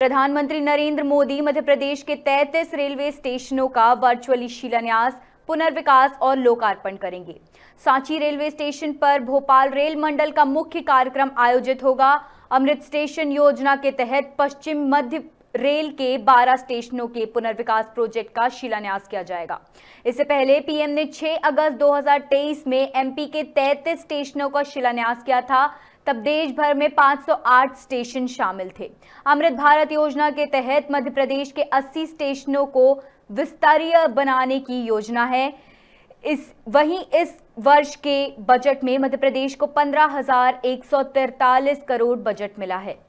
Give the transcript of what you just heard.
प्रधानमंत्री नरेंद्र मोदी मध्य प्रदेश के 33 रेलवे स्टेशनों का वर्चुअली शिलान्यास पुनर्विकास और लोकार्पण करेंगे सांची रेलवे स्टेशन पर भोपाल रेल मंडल का मुख्य कार्यक्रम आयोजित होगा अमृत स्टेशन योजना के तहत पश्चिम मध्य रेल के 12 स्टेशनों के पुनर्विकास प्रोजेक्ट का शिलान्यास किया जाएगा इससे पहले पीएम ने 6 अगस्त 2023 में एमपी के 33 स्टेशनों का शिलान्यास किया था तब देश भर में 508 स्टेशन शामिल थे अमृत भारत योजना के तहत मध्य प्रदेश के 80 स्टेशनों को विस्तारीय बनाने की योजना है इस वहीं इस वर्ष के बजट में मध्य प्रदेश को पंद्रह करोड़ बजट मिला है